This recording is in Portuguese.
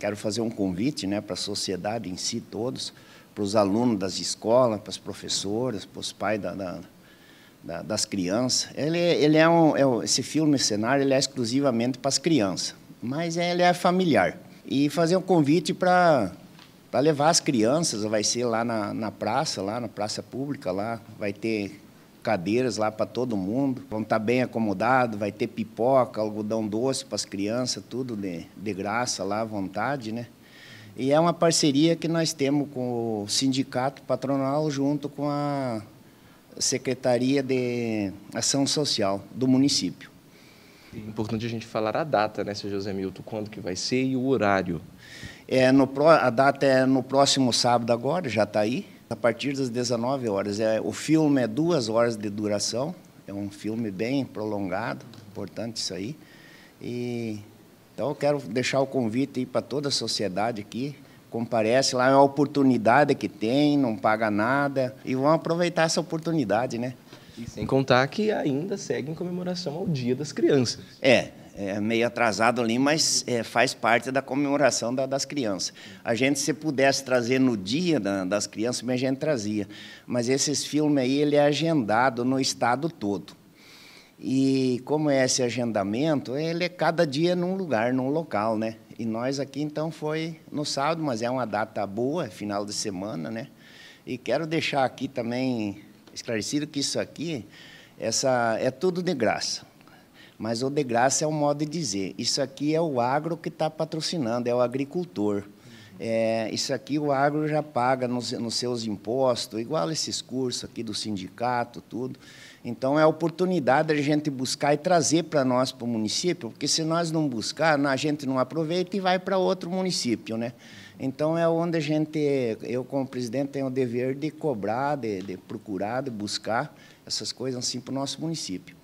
Quero fazer um convite né, para a sociedade em si, todos, para os alunos das escolas, para as professoras, para os pais da, da, das crianças. Ele, é, ele é, um, é esse filme, esse cenário, ele é exclusivamente para as crianças, mas é, ele é familiar. E fazer um convite para para levar as crianças, vai ser lá na, na praça, lá na praça pública, lá vai ter cadeiras lá para todo mundo. Vão estar tá bem acomodados, vai ter pipoca, algodão doce para as crianças, tudo de, de graça lá à vontade, né? E é uma parceria que nós temos com o sindicato patronal junto com a Secretaria de Ação Social do município. É importante a gente falar a data, né, seu José Milton, quando que vai ser e o horário. É, no, a data é no próximo sábado agora, já está aí, a partir das 19 horas. É, o filme é duas horas de duração, é um filme bem prolongado, importante isso aí. E, então eu quero deixar o convite para toda a sociedade aqui, comparece lá, é uma oportunidade que tem, não paga nada, e vão aproveitar essa oportunidade, né? E sem contar que ainda segue em comemoração ao Dia das Crianças. É, é, meio atrasado ali, mas é, faz parte da comemoração da, das crianças. A gente, se pudesse trazer no dia da, das crianças, a gente trazia. Mas esses filmes aí, ele é agendado no estado todo. E como é esse agendamento, ele é cada dia num lugar, num local, né? E nós aqui, então, foi no sábado, mas é uma data boa, é final de semana, né? E quero deixar aqui também esclarecido que isso aqui, essa, é tudo de graça. Mas o de graça é um modo de dizer. Isso aqui é o agro que está patrocinando, é o agricultor. É, isso aqui o agro já paga nos, nos, seus impostos, igual esses cursos aqui do sindicato, tudo. Então, é a oportunidade da gente buscar e trazer para nós, para o município, porque se nós não buscar, a gente não aproveita e vai para outro município, né? Então, é onde a gente, eu como presidente, tenho o dever de cobrar, de, de procurar, de buscar essas coisas assim para o nosso município.